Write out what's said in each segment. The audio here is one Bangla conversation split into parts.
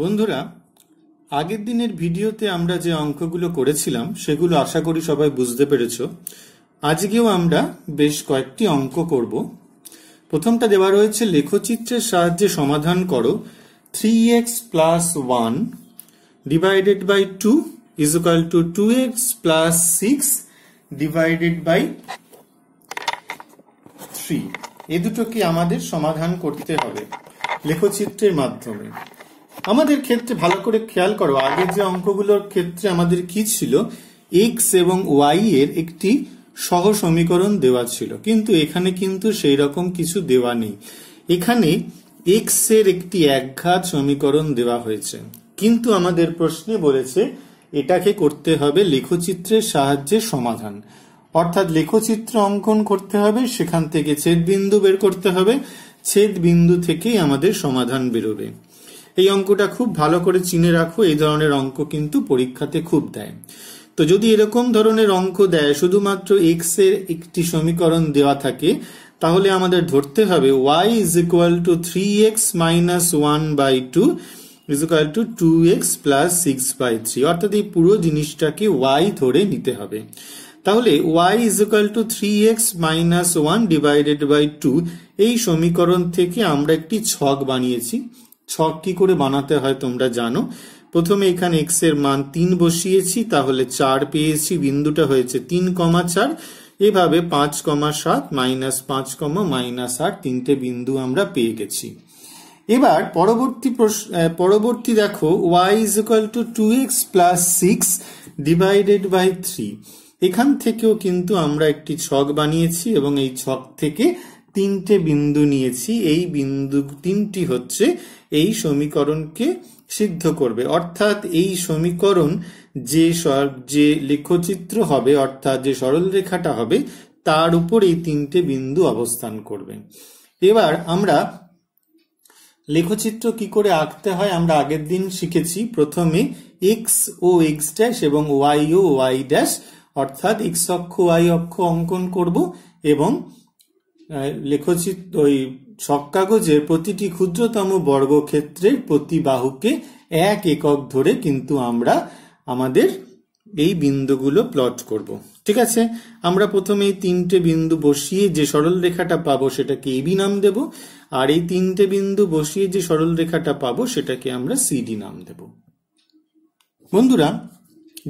বন্ধুরা আগের দিনের ভিডিওতে আমরা যে অঙ্কগুলো করেছিলাম সেগুলো আশা করি সবাই বুঝতে পেরেছ আজকেও আমরা বেশ কয়েকটি অঙ্ক করব প্রথমটা দেওয়া রয়েছে লেখচিত্রের সাহায্যে সমাধান করো three x plus one divided by two is equal to two x plus six divided by three এ কি আমাদের সমাধান করতে হবে লেখচিত্রের মাধ্যমে আমাদের ক্ষেত্রে ভালো করে খেয়াল করো আগের যে অঙ্কগুলোর ক্ষেত্রে আমাদের কি ছিল এক্স এবং ওয়াই এর একটি সহ সমীকরণ দেওয়া ছিল কিন্তু এখানে কিন্তু সেই রকম কিছু দেওয়া নেই এখানে এক্স এর একটি একঘাত সমীকরণ দেওয়া হয়েছে কিন্তু আমাদের প্রশ্নে বলেছে এটাকে করতে হবে লেখচিত্রের সাহায্যে সমাধান অর্থাৎ লেখচিত্র অঙ্কন করতে হবে সেখান থেকে ছেদ বিন্দু বের করতে হবে ছেদ বিন্দু থেকেই আমাদের সমাধান বেরোবে এই অঙ্কটা খুব ভালো করে চিনে রাখো এই ধরনের অঙ্ক কিন্তু পরীক্ষাতে খুব দেয় তো যদি এরকম ধরনের অঙ্ক দেয় শুধুমাত্র এক্স এর একটি সমীকরণ দেওয়া থাকে তাহলে আমাদের ধরতে হবে y is equal to three x minus one by two is equal to two x plus six by three অর্থাৎ এই পুরো জিনিসটাকে ওয়াই ধরে নিতে হবে তাহলে y is equal to three x minus one divided by two এই সমীকরণ থেকে আমরা একটি ছক বানিয়েছি ছক কি করে বানাতে হয় তোমরা জানো প্রথমে এখানে এক্স এর মান তিন বসিয়েছি তাহলে চার পেয়েছি বিন্দুটা হয়েছে তিন কমা চার এভাবে পাঁচ কমা সাত মাইনাস পাঁচ কমা মাইনাস আট তিনটে বিন্দু আমরা পেয়ে গেছি এবার পরবর্তী পরবর্তী দেখো y is equal to two x plus six divided by three এখান থেকেও কিন্তু আমরা একটি ছক বানিয়েছি এবং এই ছক থেকে তিনটে বিন্দু নিয়েছি এই বিন্দু তিনটি হচ্ছে এই সমীকরণকে সিদ্ধ করবে অর্থাৎ এই সমীকরণ যে যে লেখচিত্র হবে অর্থাৎ যে সরলরেখাটা হবে তার উপর এই তিনটে বিন্দু অবস্থান করবে এবার আমরা লেখচিত্র কি করে আঁকতে হয় আমরা আগের দিন শিখেছি প্রথমে এক্স ও এক্স ড্যাশ এবং ওয়াই ও ওয়াই ড্যাশ অর্থাৎ এক্স অক্ষ ওয়াই অক্ষ অঙ্কন করব এবং লেখচিত ওই ছক কাগজের প্রতিটি ক্ষুদ্রতম বর্গক্ষেত্রের প্রতি বাহুকে এক একক ধরে কিন্তু আমরা আমাদের এই বিন্দুগুলো প্লট করব ঠিক আছে আমরা প্রথমে এই তিনটে বিন্দু বসিয়ে যে সরল রেখাটা পাবো সেটাকে এবি নাম দেব আর এই তিনটে বিন্দু বসিয়ে যে সরল রেখাটা পাবো সেটাকে আমরা সিডি নাম দেব বন্ধুরা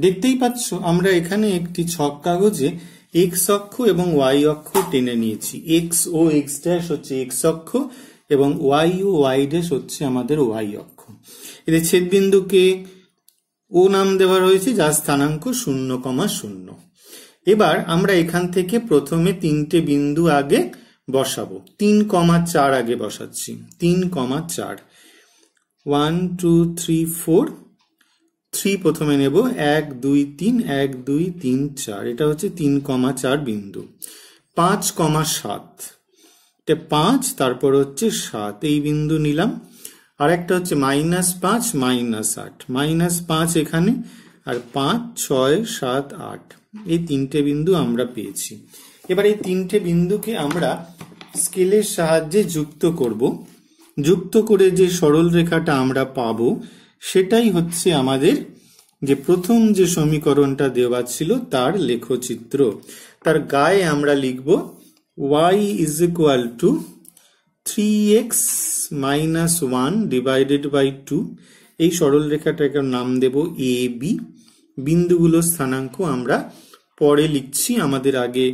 দেখতেই পাচ্ছ আমরা এখানে একটি ছক কাগজে এক্স অক্ষ এবং ওয়াই অক্ষ টেনে নিয়েছি এক্স ও এক্স ড্যাশ হচ্ছে এক্স অক্ষ এবং ওয়াই ও ওয়াই ড্যাশ হচ্ছে আমাদের ওয়াই অক্ষ এদের ছেদবিন্দুকে ও নাম দেওয়া রয়েছে যার স্থানাঙ্ক শূন্য কমা শূন্য এবার আমরা এখান থেকে প্রথমে তিনটে বিন্দু আগে বসাবো তিন কমা চার আগে বসাচ্ছি তিন কমা চার one two three four three প্রথমে নেব এক দুই তিন এক দুই তিন চার এটা হচ্ছে তিন কমা চার বিন্দু পাঁচ কমা সাত এটা পাঁচ তারপর হচ্ছে সাত এই বিন্দু নিলাম আর একটা হচ্ছে মাইনাস পাঁচ মাইনাস আট মাইনাস পাঁচ এখানে আর পাঁচ ছয় সাত আট এই তিনটে বিন্দু আমরা পেয়েছি এবার এই তিনটে বিন্দুকে আমরা স্কেলের সাহায্যে যুক্ত করব যুক্ত করে যে সরল রেখাটা আমরা পাবো সেটাই হচ্ছে আমাদের যে প্রথম যে সমীকরণটা দেওয়া ছিল তার লেখচিত্র তার গায়ে আমরা লিখব y is equal to three x minus one divided by two এই সরল রেখাটাকে নাম দেব এ বি বিন্দুগুলো স্থানাঙ্ক আমরা পরে লিখছি আমাদের আগে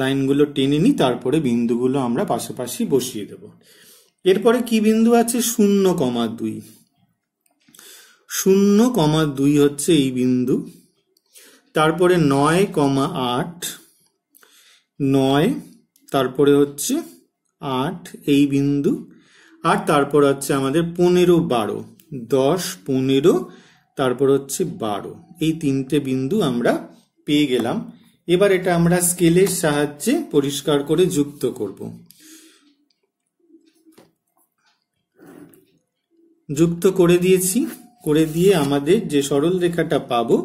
লাইনগুলো টেনে নিই তারপরে বিন্দুগুলো আমরা পাশাপাশি বসিয়ে দেব এরপরে কি বিন্দু আছে শূন্য কমা দুই শূন্য কমা দুই হচ্ছে এই বিন্দু তারপরে নয় কমা আট নয় তারপরে হচ্ছে আট এই বিন্দু আর তারপর হচ্ছে আমাদের পনেরো বারো দশ পনেরো তারপর হচ্ছে বারো এই তিনটে বিন্দু আমরা পেয়ে গেলাম এবার এটা আমরা স্কেলের সাহায্যে পরিষ্কার করে যুক্ত করব যুক্ত করে দিয়েছি করে দিয়ে আমাদের যে সরল রেখাটা পাবো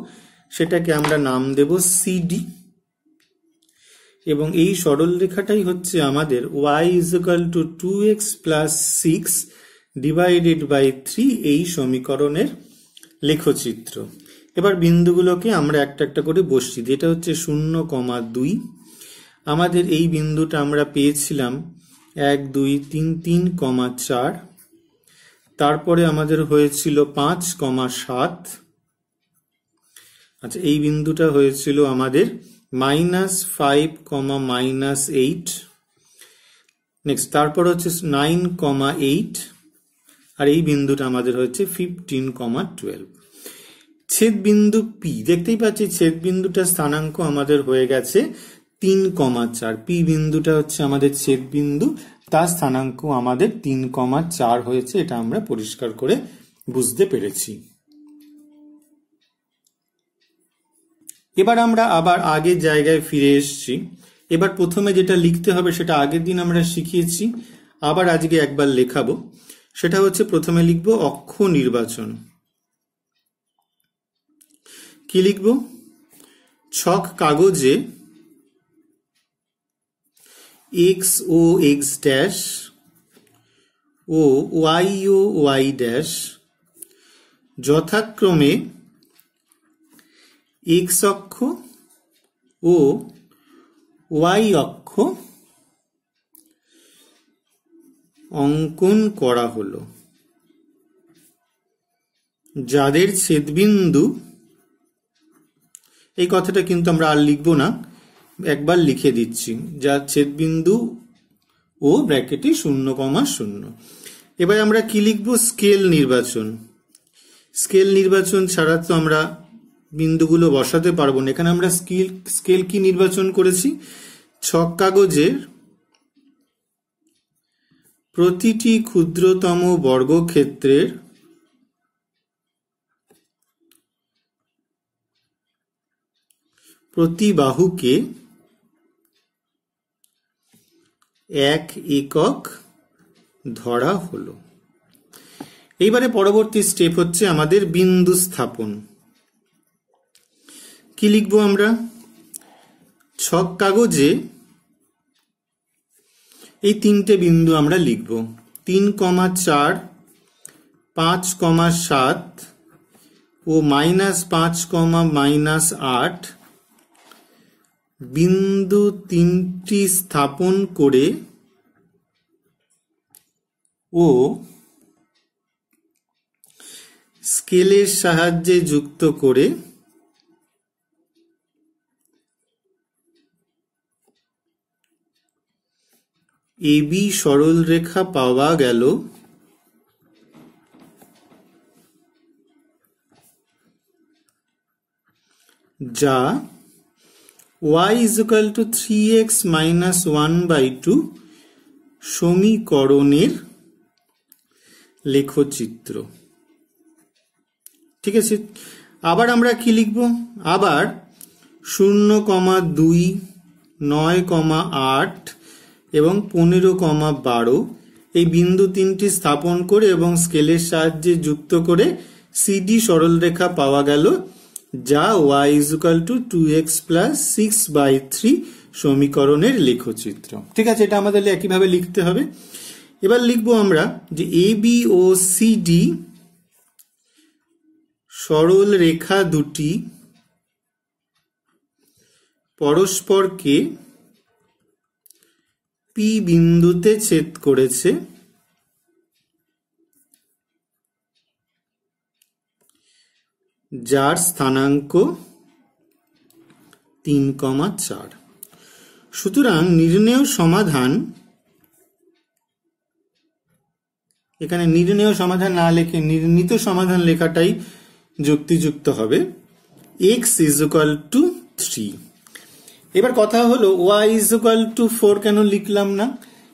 সেটাকে আমরা নাম দেব সিডি এবং এই সরল রেখাটাই হচ্ছে আমাদের y is equal to two x plus six divided by three এই সমীকরণের লেখচিত্র এবার বিন্দুগুলোকে আমরা একটা একটা করে বসছি যেটা হচ্ছে শূন্য কমা দুই আমাদের এই বিন্দুটা আমরা পেয়েছিলাম এক দুই তিন তিন কমা চার তারপরে আমাদের হয়েছিল পাঁচ কমা সাত আচ্ছা এই বিন্দুটা হয়েছিল আমাদের minus five comma minus eight next তারপর হচ্ছে নাইন কমা এইট আর এই বিন্দুটা আমাদের হচ্ছে ফিফটিন কমা টুয়েলভ ছেদ বিন্দু পি দেখতেই পাচ্ছি ছেদ বিন্দুটা স্থানাঙ্ক আমাদের হয়ে গেছে তিন কমা চার পি বিন্দুটা হচ্ছে আমাদের ছেদ বিন্দু তার স্থানাঙ্ক আমাদের তিন কমা চার হয়েছে এটা আমরা পরিষ্কার করে বুঝতে পেরেছি এবার আমরা আবার আগের জায়গায় ফিরে এসছি এবার প্রথমে যেটা লিখতে হবে সেটা আগের দিন আমরা শিখিয়েছি আবার আজকে একবার লেখাবো সেটা হচ্ছে প্রথমে লিখব অক্ষ নির্বাচন কি লিখব ছক কাগজে এক্স ও এক্স ড্যাশ ও ওয়াই ও ওয়াই ড্যাশ যথাক্রমে এক্স অক্ষ ও ওয়াই অক্ষ অঙ্কন করা হলো যাদের ছেদবিন্দু এই কথাটা কিন্তু আমরা আর লিখব না একবার লিখে দিচ্ছি যা ছেদবিন্দু ও ব্র্যাকেটে শূন্য কমা শূন্য এবার আমরা কি লিখব স্কেল নির্বাচন স্কেল নির্বাচন ছাড়া তো আমরা বিন্দুগুলো বসাতে পারবো না এখানে আমরা স্কেল স্কেল কি নির্বাচন করেছি ছক কাগজের প্রতিটি ক্ষুদ্রতম বর্গক্ষেত্রের প্রতি বাহুকে এক একক ধরা হলো এইবারে পরবর্তী স্টেপ হচ্ছে আমাদের বিন্দু স্থাপন কি লিখবো আমরা ছক কাগজে এই তিনটে বিন্দু আমরা লিখব তিন কমা চার পাঁচ কমা সাত ও মাইনাস পাঁচ কমা মাইনাস আট বিন্দু তিনটি স্থাপন করে ও স্কেলের সাহায্যে যুক্ত করে এবি সরল রেখা পাওয়া গেল যা y is equal to 3x minus 1 by 2 সমীকরণের লেখচিত্র ঠিক আছে আবার আমরা কি লিখব আবার শূন্য কমা দুই নয় কমা আট এবং পনেরো কমা বারো এই বিন্দু তিনটি স্থাপন করে এবং স্কেলের সাহায্যে যুক্ত করে সিডি সরলরেখা পাওয়া গেল যা y equal to two x plus six by three সমীকরণের লেখচিত্র ঠিক আছে এটা আমাদের একইভাবে লিখতে হবে এবার লিখব আমরা যে এ বি ও সি ডি সরল রেখা দুটি পরস্পরকে পি বিন্দুতে ছেদ করেছে যার স্থানাঙ্ক তিন কমা চার সুতরাং নির্ণেয় সমাধান এখানে নির্ণেয় সমাধান না লেখে নির্ণীত সমাধান লেখাটাই যুক্তিযুক্ত হবে x is equal to three এবার কথা হলো y is equal to four কেন লিখলাম না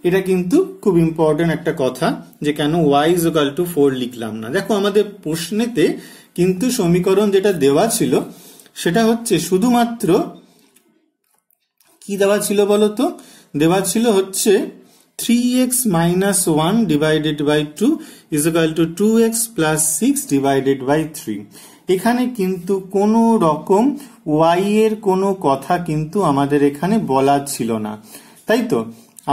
এটা কিন্তু খুব ইম্পর্টেন্ট একটা কথা যে কেন y is equal to four লিখলাম না দেখো আমাদের প্রশ্নেতে কিন্তু সমীকরণ যেটা দেওয়া ছিল সেটা হচ্ছে শুধুমাত্র কি দেওয়া ছিল বলতো দেওয়া ছিল হচ্ছে three x minus one divided by two is equal to two x plus six divided by three এখানে কিন্তু কোনো রকম ওয়াই এর কোনো কথা কিন্তু আমাদের এখানে বলা ছিল না তাই তো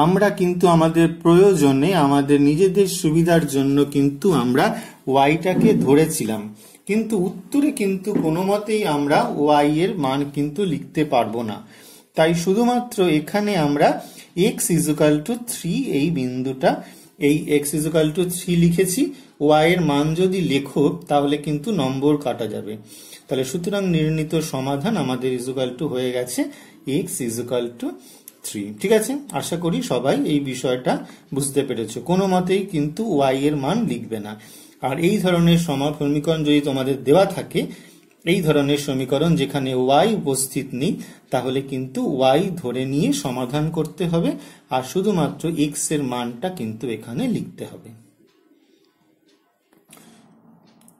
আমরা কিন্তু আমাদের প্রয়োজনে আমাদের নিজেদের সুবিধার জন্য কিন্তু আমরা ওয়াইটাকে ধরেছিলাম কিন্তু উত্তরে কিন্তু কোনো মতেই আমরা ওয়াই এর মান কিন্তু লিখতে পারবো না তাই শুধুমাত্র এখানে আমরা এক্স ইজুকাল টু থ্রি এই বিন্দুটা এই এক্স ইজুকাল টু থ্রি লিখেছি ওয়াই এর মান যদি লেখো তাহলে কিন্তু নম্বর কাটা যাবে তাহলে সুতরাং নির্ণীত সমাধান আমাদের ইজুকাল টু হয়ে গেছে এক্স ইজুকাল টু থ্রি ঠিক আছে আশা করি সবাই এই বিষয়টা বুঝতে পেরেছো কোনো মতেই কিন্তু ওয়াই এর মান লিখবে না আর এই ধরনের সমীকরণ যদি তোমাদের দেওয়া থাকে এই ধরনের সমীকরণ যেখানে ওয়াই উপস্থিত নেই তাহলে কিন্তু ওয়াই ধরে নিয়ে সমাধান করতে হবে আর শুধুমাত্র এক্স এর মানটা কিন্তু এখানে লিখতে হবে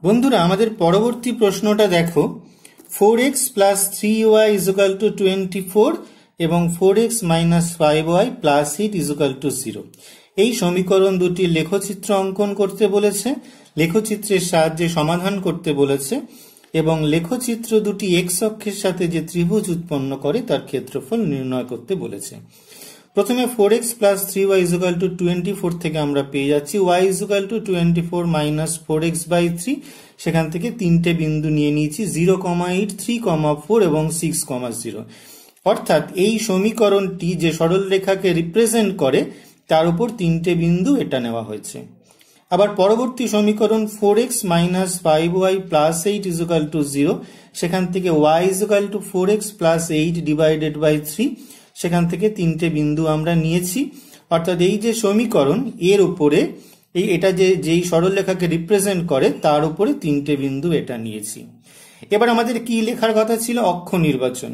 বন্ধুরা আমাদের পরবর্তী প্রশ্নটা দেখো four x plus three y equal to twenty four এবং four x minus five y plus eight equal to zero এই সমীকরণ দুটির লেখচিত্র অঙ্কন করতে বলেছে লেখচিত্রের সাহায্যে সমাধান করতে বলেছে এবং লেখচিত্র দুটি এক্স অক্ষের সাথে যে ত্রিভুজ উৎপন্ন করে তার ক্ষেত্রফল নির্ণয় করতে বলেছে প্রথমে four x plus three y equal to twenty four থেকে আমরা পেয়ে যাচ্ছি y equal to twenty four minus four x by three সেখান থেকে তিনটে বিন্দু নিয়ে নিয়েছি zero comma eight three comma four এবং সিক্স কমা জিরো অর্থাৎ এই সমীকরণটি যে সরল রেখাকে রিপ্রেজেন্ট করে তার উপর তিনটে বিন্দু এটা নেওয়া হয়েছে আবার পরবর্তী সমীকরণ four x minus five y plus eight equal to zero সেখান থেকে y equal to four x plus eight divided by three সেখান থেকে তিনটে বিন্দু আমরা নিয়েছি অর্থাৎ এই যে সমীকরণ এর উপরে এই এটা যে যেই সরলরেখাকে রিপ্রেজেন্ট করে তার উপরে তিনটে বিন্দু এটা নিয়েছি এবার আমাদের কি লেখার কথা ছিল অক্ষ নির্বাচন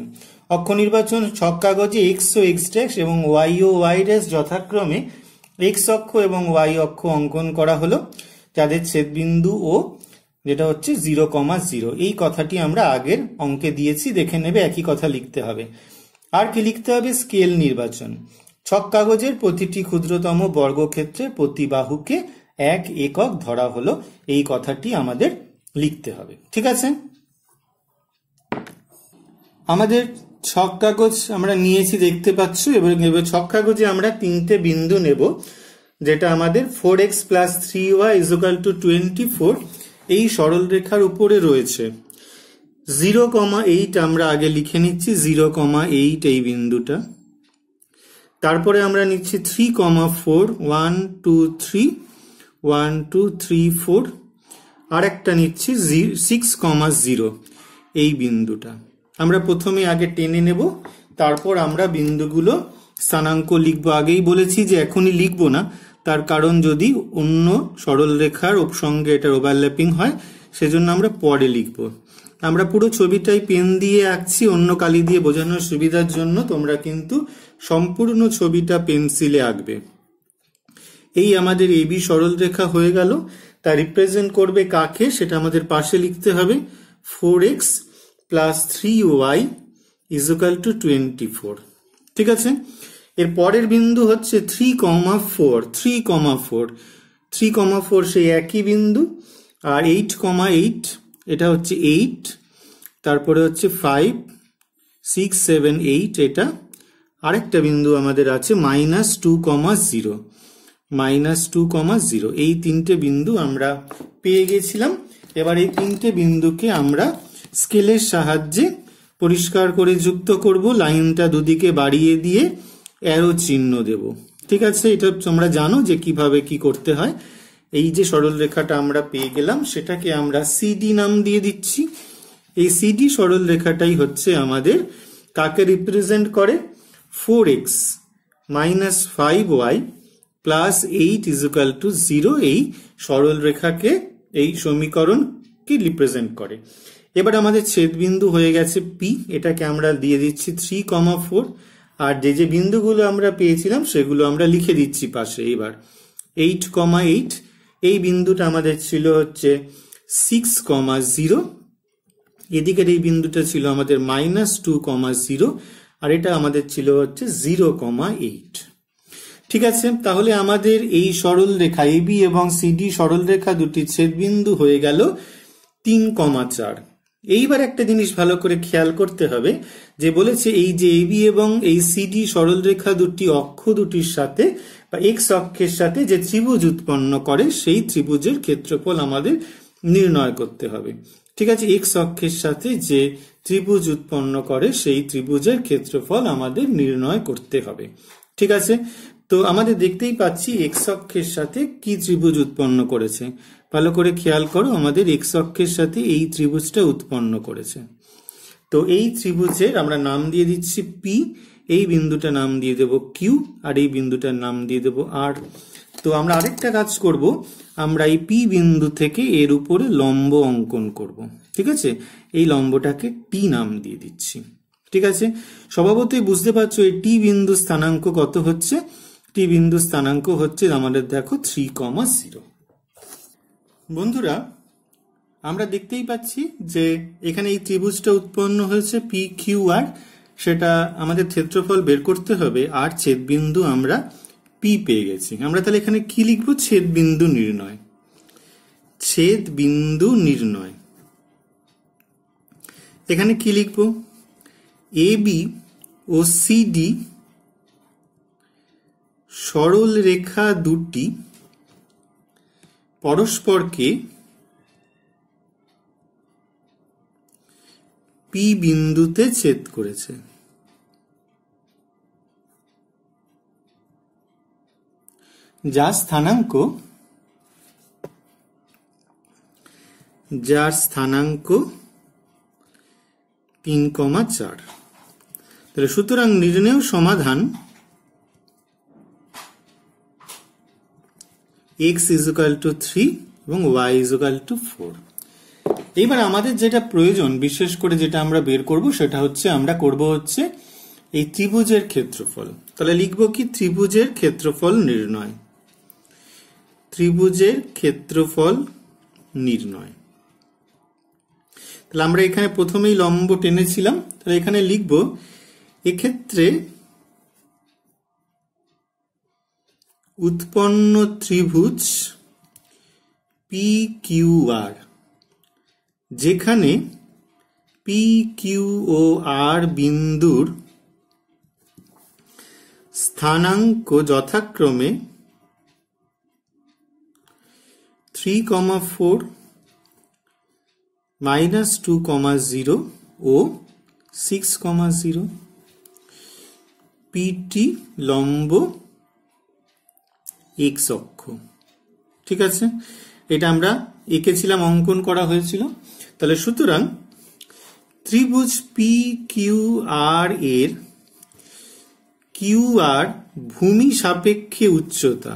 অক্ষ নির্বাচন ছক কাগজে এক্স ও এক্স ড্যাশ এবং ওয়াই ও ওয়াই ড্যাশ যথাক্রমে এক্স অক্ষ এবং ওয়াই অক্ষ অঙ্কন করা হলো যাদের ছেদবিন্দু ও যেটা হচ্ছে জিরো কমা জিরো এই কথাটি আমরা আগের অঙ্কে দিয়েছি দেখে নেবে একই কথা লিখতে হবে আর কি লিখতে হবে স্কেল নির্বাচন ছক কাগজের প্রতিটি ক্ষুদ্রতম বর্গক্ষেত্রে প্রতি বাহুকে এক একক ধরা হলো এই কথাটি আমাদের লিখতে হবে ঠিক আছে আমাদের ছক কাগজ আমরা নিয়েছি দেখতে পাচ্ছ এবার এবার ছক কাগজে আমরা তিনটে বিন্দু নেব যেটা আমাদের four x plus three y equal to twenty four এই সরল রেখার উপরে রয়েছে জিরো কমা এইট আমরা আগে লিখে নিচ্ছি জিরো কমা এইট এই বিন্দুটা তারপরে আমরা নিচ্ছি three comma four one two three one two three four আর একটা নিচ্ছি সিক্স কমা জিরো এই বিন্দুটা আমরা প্রথমে আগে টেনে নেব তারপর আমরা বিন্দুগুলো স্থানাঙ্ক লিখবো আগেই বলেছি যে এখনই লিখব না তার কারণ যদি অন্য সরল রেখার সঙ্গে এটার ওভারল্যাপিং হয় সেজন্য আমরা পরে লিখব আমরা পুরো ছবিটাই পেন দিয়ে আঁকছি অন্য কালি দিয়ে বোঝানোর সুবিধার জন্য তোমরা কিন্তু সম্পূর্ণ ছবিটা পেন্সিলে আঁকবে এই আমাদের এবি সরল রেখা হয়ে গেল তা রিপ্রেজেন্ট করবে কাকে সেটা আমাদের পাশে লিখতে হবে four x plus three y is equal to twenty four ঠিক আছে এর পরের বিন্দু হচ্ছে three comma four three comma four three comma four সেই একই বিন্দু আর এইট কমা এইট এটা হচ্ছে এইট তারপরে হচ্ছে ফাইভ সিক্স সেভেন এইট এটা আরেকটা বিন্দু আমাদের আছে minus two comma zero minus two comma zero এই তিনটে বিন্দু আমরা পেয়ে গেছিলাম এবার এই তিনটে বিন্দুকে আমরা স্কেলের সাহায্যে পরিষ্কার করে যুক্ত করব লাইনটা দুদিকে বাড়িয়ে দিয়ে অ্যারো চিহ্ন দেব ঠিক আছে এটা তোমরা জানো যে কিভাবে কি করতে হয় এই যে সরল রেখাটা আমরা পেয়ে গেলাম সেটাকে আমরা সিডি নাম দিয়ে দিচ্ছি এই সিডি সরল রেখাটাই হচ্ছে আমাদের কাকে রিপ্রেজেন্ট করে four x minus five y plus eight is equal to zero এই সরল রেখাকে এই সমীকরণকে রিপ্রেজেন্ট করে এবার আমাদের ছেদবিন্দু হয়ে গেছে পি এটাকে আমরা দিয়ে দিচ্ছি থ্রি কমা ফোর আর যে যে বিন্দুগুলো আমরা পেয়েছিলাম সেগুলো আমরা লিখে দিচ্ছি পাশে এবার এইট কমা এইট এই বিন্দুটা আমাদের ছিল হচ্ছে সিক্স কমা জিরো এদিকের এই বিন্দুটা ছিল আমাদের মাইনাস টু কমা জিরো আর এটা আমাদের ছিল হচ্ছে জিরো কমা এইট ঠিক আছে তাহলে আমাদের এই সরল রেখা এবি এবং সিডি সরল রেখা দুটি ছেদবিন্দু হয়ে গেল তিন কমা চার এইবার একটা জিনিস ভালো করে খেয়াল করতে হবে যে বলেছে এই যে এবি এবং এই সিডি সরলরেখা দুটি অক্ষ দুটির সাথে বা এক্স অক্ষের সাথে যে ত্রিভুজ উৎপন্ন করে সেই ত্রিভুজের ক্ষেত্রফল আমাদের নির্ণয় করতে হবে ঠিক আছে এক্স অক্ষের সাথে যে ত্রিভুজ উৎপন্ন করে সেই ত্রিভুজের ক্ষেত্রফল আমাদের নির্ণয় করতে হবে ঠিক আছে তো আমাদের দেখতেই পাচ্ছি এক্স অক্ষের সাথে কি ত্রিভুজ উৎপন্ন করেছে ভালো করে খেয়াল করো আমাদের এক্স অক্ষের সাথে এই ত্রিভুজটা উৎপন্ন করেছে তো এই ত্রিভুজের আমরা নাম দিয়ে দিচ্ছি পি এই বিন্দুটা নাম দিয়ে দেব কিউ আর এই বিন্দুটার নাম দিয়ে দেব আর তো আমরা আরেকটা কাজ করব আমরা এই পি বিন্দু থেকে এর উপরে লম্ব অঙ্কন করব ঠিক আছে এই লম্বটাকে টি নাম দিয়ে দিচ্ছি ঠিক আছে স্বভাবতই বুঝতে পারছো এই টি বিন্দু স্থানাঙ্ক কত হচ্ছে টি বিন্দু স্থানাঙ্ক হচ্ছে আমাদের দেখো থ্রি কমা জিরো বন্ধুরা আমরা দেখতেই পাচ্ছি যে এখানে এই ত্রিভুজটা উৎপন্ন হয়েছে পি কিউ আর সেটা আমাদের ক্ষেত্রফল বের করতে হবে আর ছেদবিন্দু আমরা পি পেয়ে গেছি আমরা তাহলে এখানে কি লিখব ছেদবিন্দু নির্ণয় ছেদ বিন্দু নির্ণয় এখানে কি লিখব এ বি ও সিডি সরল রেখা দুটি পরস্পরকে পি বিন্দুতে ছেদ করেছে যা স্থানাঙ্ক যার স্থানাঙ্ক তিন কমা চার সুতরাং নির্ণেয় সমাধান এক্স ইজ টু থ্রি এবং ওয়াই ইজ টু ফোর এইবার আমাদের যেটা প্রয়োজন বিশেষ করে যেটা আমরা বের করব সেটা হচ্ছে আমরা করব হচ্ছে এই ত্রিভুজের ক্ষেত্রফল তাহলে লিখব কি ত্রিভুজের ক্ষেত্রফল নির্ণয় ত্রিভুজের ক্ষেত্রফল নির্ণয় তাহলে আমরা এখানে প্রথমেই লম্ব টেনেছিলাম তাহলে এখানে লিখব এক্ষেত্রে উৎপন্ন ত্রিভুজ পি কিউ আর যেখানে পি কিউ ও আর বিন্দুর স্থানাঙ্ক যথাক্রমে three comma four minus two comma zero ও সিক্স কমা জিরো পিটি লম্ব এক্স অক্ষ ঠিক আছে এটা আমরা এঁকেছিলাম অঙ্কন করা হয়েছিল তাহলে সুতরাং ত্রিভুজ পি কিউ আর এর কিউ আর ভূমি সাপেক্ষে উচ্চতা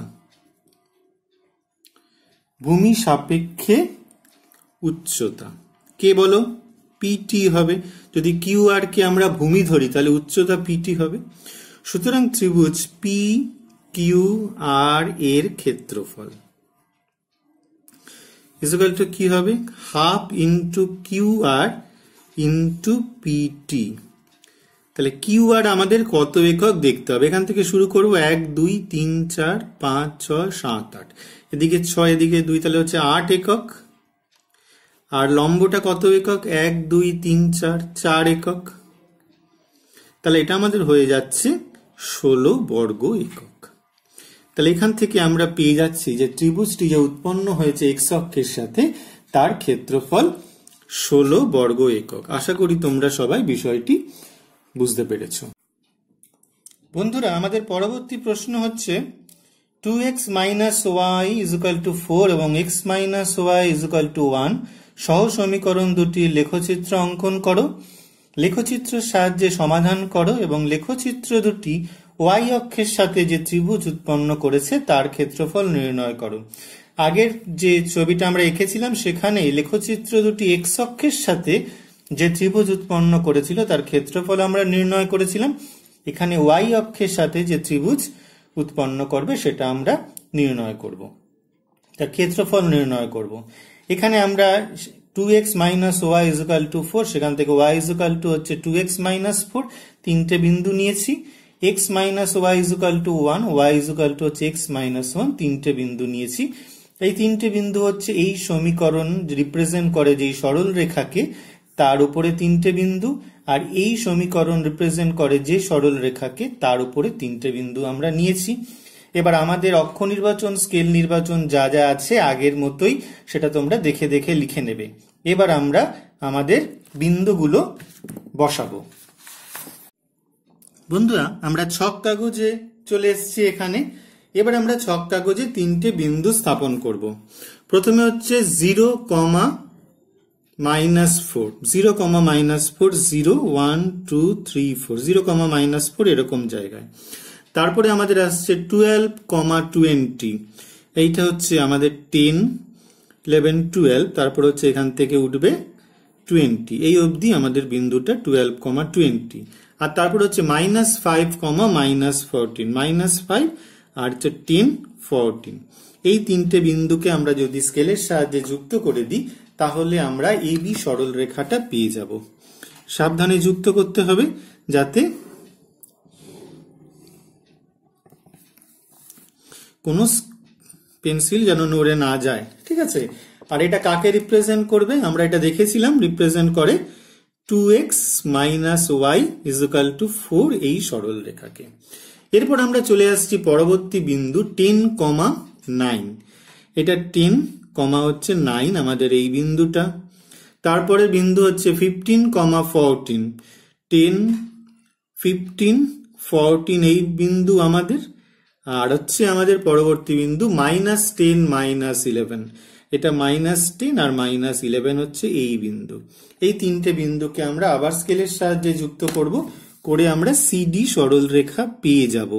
ভূমি সাপেক্ষে উচ্চতা কে বলো পিটি হবে যদি কিউ আর কে আমরা ভূমি ধরি তাহলে উচ্চতা পিটি হবে সুতরাং ত্রিভুজ পি কিউ আর এর ক্ষেত্রফল ইজুকাল টু কি হবে half into Q R into PT তাহলে কিউ আর আমাদের কত একক দেখতে হবে এখান থেকে শুরু করব এক দুই তিন চার পাঁচ ছয় সাত আট এদিকে ছয় এদিকে দুই তাহলে হচ্ছে আট একক আর লম্বটা কত একক এক দুই তিন চার চার একক তাহলে এটা আমাদের হয়ে যাচ্ছে ষোলো বর্গ একক তাহলে এখান থেকে আমরা পেয়ে যাচ্ছি যে ত্রিভুজটি যে উৎপন্ন হয়েছে এক্স অক্ষের সাথে তার ক্ষেত্রফল ষোলো বর্গ একক আশা করি তোমরা সবাই বিষয়টি বুঝতে পেরেছ বন্ধুরা আমাদের পরবর্তী প্রশ্ন হচ্ছে two x minus y equal to four এবং x minus y equal to one সহ সমীকরণ দুটি লেখচিত্র অঙ্কন করো লেখচিত্রের সাহায্যে সমাধান করো এবং লেখচিত্র দুটি ওয়াই অক্ষের সাথে যে ত্রিভুজ উৎপন্ন করেছে তার ক্ষেত্রফল নির্ণয় করো আগের যে ছবিটা আমরা এঁকেছিলাম সেখানে লেখচিত্র দুটি এক্স অক্ষের সাথে যে ত্রিভুজ উৎপন্ন করেছিল তার ক্ষেত্রফল আমরা নির্ণয় করেছিলাম এখানে ওয়াই অক্ষের সাথে যে ত্রিভুজ উৎপন্ন করবে সেটা আমরা নির্ণয় করব তার ক্ষেত্রফল নির্ণয় করব এখানে আমরা two x minus y equal to four সেখান থেকে ওয়াই ইজুকাল টু হচ্ছে টু এক্স মাইনাস ফোর তিনটে বিন্দু নিয়েছি x minus y equal to one y equal to হচ্ছে এক্স মাইনাস ওয়ান তিনটে বিন্দু নিয়েছি এই তিনটে বিন্দু হচ্ছে এই সমীকরণ রিপ্রেজেন্ট করে যেই সরল রেখাকে তার উপরে তিনটে বিন্দু আর এই সমীকরণ রিপ্রেজেন্ট করে যে সরল রেখাকে তার উপরে তিনটে বিন্দু আমরা নিয়েছি এবার আমাদের অক্ষ নির্বাচন স্কেল নির্বাচন যা যা আছে আগের মতোই সেটা তোমরা দেখে দেখে লিখে নেবে এবার আমরা আমাদের বিন্দুগুলো বসাবো বন্ধুরা আমরা ছক কাগজে চলে এসেছি এখানে এবার আমরা ছক কাগজে তিনটে বিন্দু স্থাপন করব প্রথমে হচ্ছে zero comma minus four zero comma minus four zero one two three four zero comma minus four এরকম জায়গায় তারপরে আমাদের আসছে টুয়েলভ কমা টোয়েন্টি এইটা হচ্ছে আমাদের টেন ইলেভেন টুয়েলভ তারপর হচ্ছে এখান থেকে উঠবে টোয়েন্টি এই অবধি আমাদের বিন্দুটা টুয়েলভ কমা টোয়েন্টি আর তারপর হচ্ছে minus five comma minus fourteen minus five আর হচ্ছে টেন ফোরটিন এই তিনটে বিন্দুকে আমরা যদি স্কেলের সাহায্যে যুক্ত করে দিই তাহলে আমরা এই বি সরল রেখাটা পেয়ে যাব সাবধানে যুক্ত করতে হবে যাতে কোনো পেন্সিল যেন নড়ে না যায় ঠিক আছে আর এটা কাকে রিপ্রেজেন্ট করবে আমরা এটা দেখেছিলাম রিপ্রেজেন্ট করে two x minus y equal to four এই সরল রেখাকে এরপর আমরা চলে আসছি পরবর্তী বিন্দু টেন কমা নাইন এটা টেন কমা হচ্ছে নাইন আমাদের এই বিন্দুটা তারপরে বিন্দু হচ্ছে fifteen comma fourteen ten fifteen fourteen এই বিন্দু আমাদের আর হচ্ছে আমাদের পরবর্তী বিন্দু মাইনাস টেন মাইনাস ইলেভেন এটা মাইনাস টেন আর মাইনাস ইলেভেন হচ্ছে এই বিন্দু এই তিনটে বিন্দুকে আমরা আবার স্কেলের সাহায্যে যুক্ত করব করে আমরা সিডি সরল রেখা পেয়ে যাব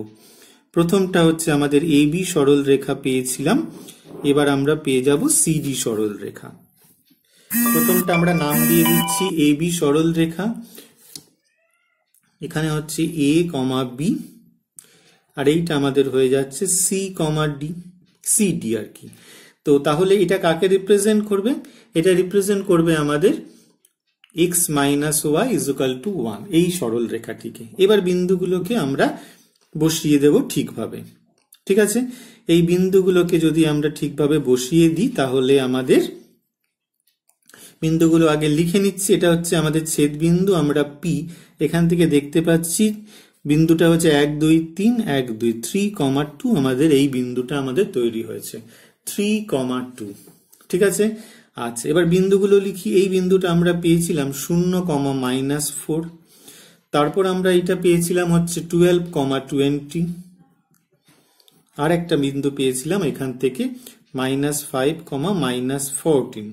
প্রথমটা হচ্ছে আমাদের এ বি সরল রেখা পেয়েছিলাম এবার আমরা পেয়ে যাব সিডি সরল রেখা প্রথমটা আমরা নাম দিয়ে দিচ্ছি এ বি সরল রেখা এখানে হচ্ছে এ কমা বি আর এইটা আমাদের হয়ে যাচ্ছে C comma D C D আর কি তো তাহলে এটা কাকে রিপ্রেজেন্ট করবে এটা রিপ্রেজেন্ট করবে আমাদের x minus y equal to one এই সরল রেখাটিকে এবার বিন্দুগুলোকে আমরা বসিয়ে দেব ঠিকভাবে ঠিক আছে এই বিন্দুগুলোকে যদি আমরা ঠিকভাবে বসিয়ে দিই তাহলে আমাদের বিন্দুগুলো আগে লিখে নিচ্ছি এটা হচ্ছে আমাদের ছেদ বিন্দু আমরা পি এখান থেকে দেখতে পাচ্ছি বিন্দুটা হচ্ছে এক দুই তিন এক দুই থ্রি কমা টু আমাদের এই বিন্দুটা আমাদের তৈরি হয়েছে থ্রি কমা টু ঠিক আছে আচ্ছা এবার বিন্দুগুলো লিখি এই বিন্দুটা আমরা পেয়েছিলাম শূন্য কমা মাইনাস ফোর তারপর আমরা এটা পেয়েছিলাম হচ্ছে টুয়েলভ কমা টোয়েন্টি আর একটা বিন্দু পেয়েছিলাম এখান থেকে minus five comma minus fourteen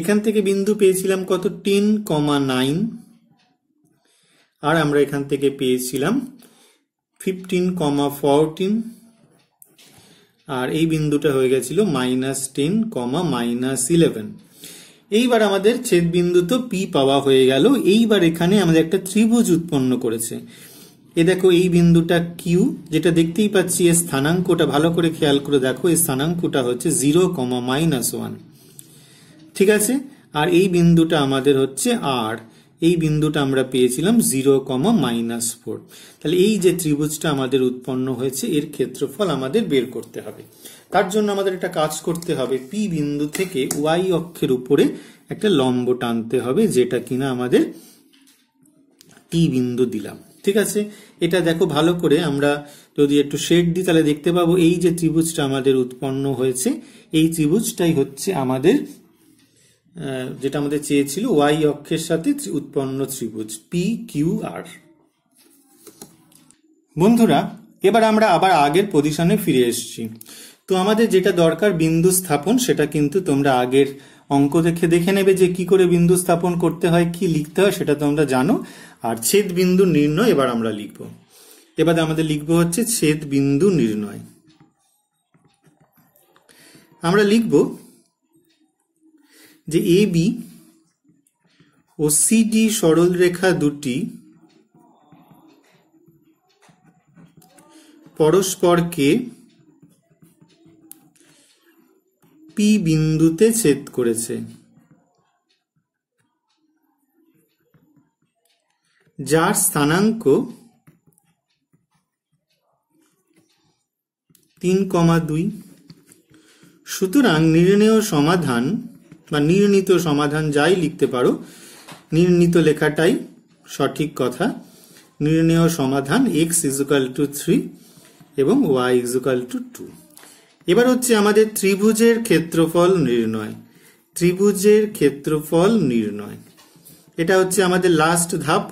এখান থেকে বিন্দু পেয়েছিলাম কত টেন কমা নাইন আর আমরা এখান থেকে পেয়েছিলাম ফিফটিন কমা ফোরটিন আর এই বিন্দুটা হয়ে গেছিল minus ten comma minus eleven এইবার আমাদের ছেদ বিন্দু তো পি পাওয়া হয়ে গেল এইবার এখানে আমাদের একটা ত্রিভুজ উৎপন্ন করেছে এ দেখো এই বিন্দুটা কিউ যেটা দেখতেই পাচ্ছি এর স্থানাঙ্কটা ভালো করে খেয়াল করে দেখো এর স্থানাঙ্কটা হচ্ছে জিরো কমা মাইনাস ওয়ান ঠিক আছে আর এই বিন্দুটা আমাদের হচ্ছে আর এই বিন্দুটা আমরা পেয়েছিলাম জিরো কমা মাইনাস ফোর তাহলে এই যে ত্রিভুজটা আমাদের উৎপন্ন হয়েছে এর ক্ষেত্রফল আমাদের বের করতে হবে তার জন্য আমাদের একটা কাজ করতে হবে পি বিন্দু থেকে ওয়াই অক্ষের উপরে একটা লম্ব টানতে হবে যেটা কিনা আমাদের টি বিন্দু দিলাম ঠিক আছে এটা দেখো ভালো করে আমরা যদি একটু শেড দিই তাহলে দেখতে পাবো এই যে ত্রিভুজটা আমাদের উৎপন্ন হয়েছে এই ত্রিভুজটাই হচ্ছে আমাদের যেটা আমাদের চেয়েছিল ওয়াই অক্ষের সাথে উৎপন্ন ত্রিভুজ পি কিউ আর বন্ধুরা এবার আমরা আবার আগের পজিশনে ফিরে এসেছি তো আমাদের যেটা দরকার বিন্দু স্থাপন সেটা কিন্তু তোমরা আগের অঙ্ক দেখে দেখে নেবে যে কি করে বিন্দু স্থাপন করতে হয় কি লিখতে হয় সেটা তোমরা জানো আর ছেদ বিন্দু নির্ণয় এবার আমরা লিখব এবার আমাদের লিখব হচ্ছে ছেদ বিন্দু নির্ণয় আমরা লিখব যে এ বি ও সরল সরলরেখা দুটি পরস্পরকে পি বিন্দুতে ছেদ করেছে যার স্থানাঙ্ক তিন কমা দুই সুতরাং নির্ণয় সমাধান বা নির্ণীত সমাধান যাই লিখতে পারো নির্ণীত লেখাটাই সঠিক কথা নির্ণয় সমাধান এক্স ইজুকাল টু থ্রি এবং ওয়াই ইজুকাল টু টু এবার হচ্ছে আমাদের ত্রিভুজের ক্ষেত্রফল নির্ণয় ত্রিভুজের ক্ষেত্রফল নির্ণয় এটা হচ্ছে আমাদের লাস্ট ধাপ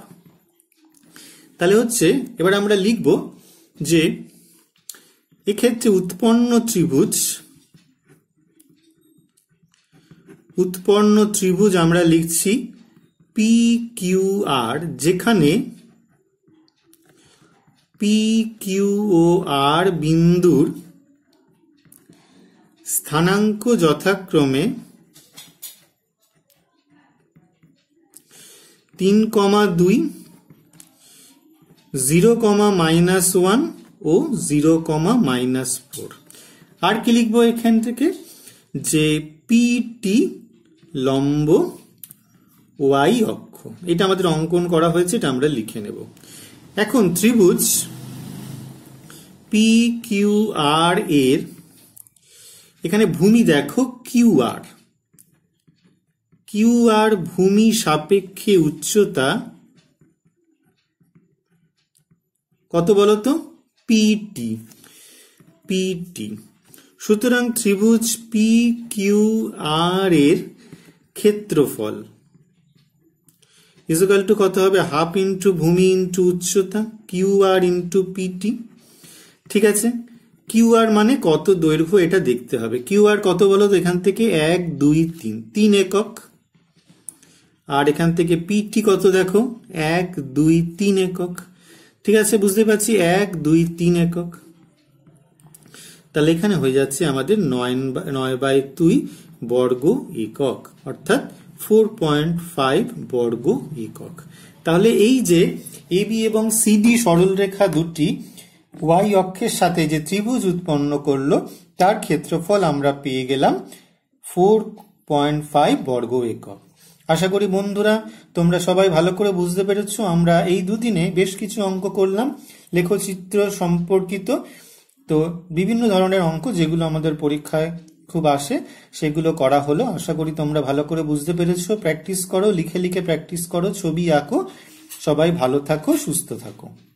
তাহলে হচ্ছে এবার আমরা লিখব যে এক্ষেত্রে উৎপন্ন ত্রিভুজ উৎপন্ন ত্রিভুজ আমরা লিখছি পি কিউ আর যেখানে পি কিউ ও আর বিন্দুর স্থানাঙ্ক যথাক্রমে তিন কমা দুই জিরো কমা মাইনাস ওয়ান ও জিরো কমা মাইনাস ফোর আর কি লিখবো এখান থেকে যে পিটি লম্ব ওয়াই অক্ষ এটা আমাদের অঙ্কন করা হয়েছে এটা আমরা লিখে নেব এখন ত্রিভুজ পি কিউ আর এর এখানে ভূমি দেখো কিউ আর কিউ আর ভূমি সাপেক্ষে উচ্চতা কত বলতো পিটি পিটি সুতরাং ত্রিভুজ পি কিউ আর এর ক্ষেত্রফল ইজোকাল টু কত হবে হাফ ইন্টু ভূমি ইন্টু উচ্চতা কিউ আর ইন্টু পিটি ঠিক আছে কিউ আর মানে কত দৈর্ঘ্য এটা দেখতে হবে কিউ আর কত বলো তো এখান থেকে এক দুই তিন তিন একক আর এখান থেকে পিটি কত দেখো এক দুই তিন একক ঠিক আছে বুঝতে পারছি এক দুই তিন একক তাহলে এখানে হয়ে যাচ্ছে আমাদের নয় নয় বাই দুই বর্গ একক অর্থাৎ ফোর পয়েন্ট ফাইভ বর্গ একক তাহলে এই যে এ বি এবং সিডি সরলরেখা দুটি ওয়াই অক্ষের সাথে যে ত্রিভুজ উৎপন্ন করলো তার ক্ষেত্রফল আমরা পেয়ে গেলাম ফোর পয়েন্ট ফাইভ বর্গ একক আশা করি বন্ধুরা তোমরা সবাই ভালো করে বুঝতে পেরেছ আমরা এই দুদিনে বেশ কিছু অঙ্ক করলাম লেখচিত্র সম্পর্কিত তো বিভিন্ন ধরনের অঙ্ক যেগুলো আমাদের পরীক্ষায় খুব আসে সেগুলো করা হলো আশা করি তোমরা ভালো করে বুঝতে পেরেছো প্র্যাকটিস করো লিখে লিখে প্র্যাকটিস করো ছবি আঁকো সবাই ভালো থাকো সুস্থ থাকো